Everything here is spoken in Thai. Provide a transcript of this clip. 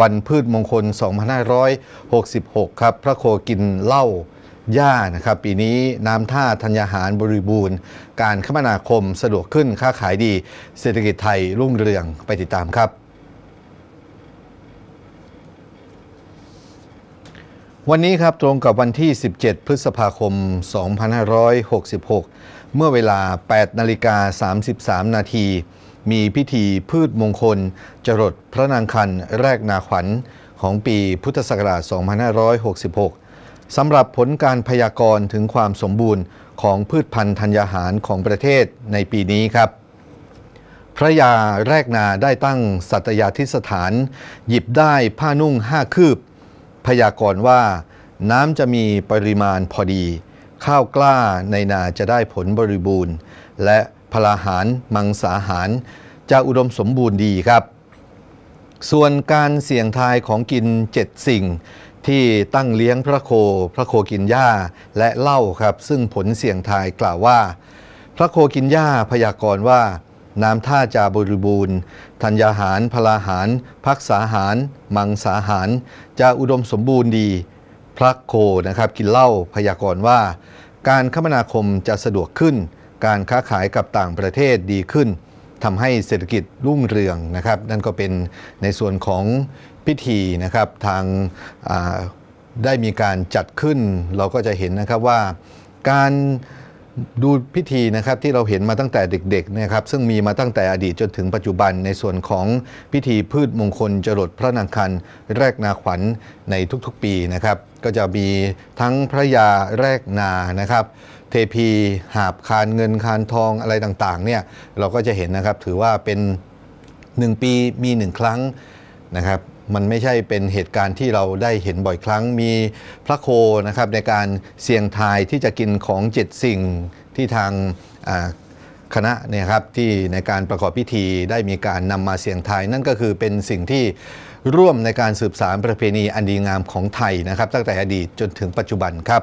วันพืชมงคล 2566 ครับ พระโคกินเหล้าหญ้า นะครับ ปีนี้น้ำท่าธัญญาหารบริบูรณ์ การคมนาคมสะดวกขึ้น ค้าขายดี เศรษฐกิจไทยรุ่งเรือง ไปติดตามครับ วันนี้ครับ ตรงกับวันที่ 17 พฤษภาคม 2566 เมื่อเวลา8นาฬิกา33 นาทีมีพิธีพืชมงคล จรดพระนางคัน แรกนาขวัญของปีพุทธศักราช 2566 สำหรับผลการพยากรณ์ถึงความสมบูรณ์ ของพืชพันธุ์ธัญญาหารของประเทศในปีนี้ครับ พระยาแรกนาได้ตั้งสัตยาธิสถาน หยิบได้ผ้านุ่งห้าคืบ พยากรณ์ว่าน้ำจะมีปริมาณพอดี ข้าวกล้าในนาจะได้ผลบริบูรณ์ และพลาหารมังสาหารจะอุดมสมบูรณ์ดีครับ ส่วนการเสี่ยงทายของกิน7สิ่ง ที่ตั้งเลี้ยงพระโค พระโคกินหญ้าและเหล้าครับซึ่งผลเสี่ยงทายกล่าวว่า พระโคกินหญ้าพยากรณ์ว่า น้ำท่าจาบริบูรณ์ธัญญาหารพลาหาร พักษาหาร มังสาหาร จะอุดมสมบูรณ์ดี พระโคนะครับกินเหล้าพยากรณ์ว่าการคมนาคมจะสะดวกขึ้นการค้าขายกับต่างประเทศดีขึ้นทำให้เศรษฐกิจรุ่งเรืองนะครับนั่นก็เป็นในส่วนของพิธีนะครับทางได้มีการจัดขึ้น เราก็จะเห็นนะครับว่าการดูพิธีนะครับที่เราเห็นมาตั้งแต่เด็ก ๆ นะครับ ซึ่งมีมาตั้งแต่อดีตจนถึงปัจจุบัน ในส่วนของพิธีพืชมงคลจรดพระนางคันแรกนาขวัญในทุกๆปีนะครับ ก็จะมีทั้งพระยาแรกนานะครับเทพีหาบคานเงินคานทองอะไรต่างๆ เนี่ยเราก็จะเห็นนะครับถือว่าเป็น 1 ปีมี 1 ครั้งนะครับ มันไม่ใช่เป็นเหตุการณ์ที่เราได้เห็นบ่อยครั้งมีพระโคนะครับ ในการเสี่ยงทายที่จะกินของเจ็ดสิ่งที่ทางคณะเนี่ยครับที่ในการประกอบพิธีได้มีการนำมาเสี่ยงทายนั่นก็คือเป็นสิ่งที่ร่วมในการสืบสารประเพณีอันดีงามของไทยนะครับ ตั้งแต่อดีตจนถึงปัจจุบันครับ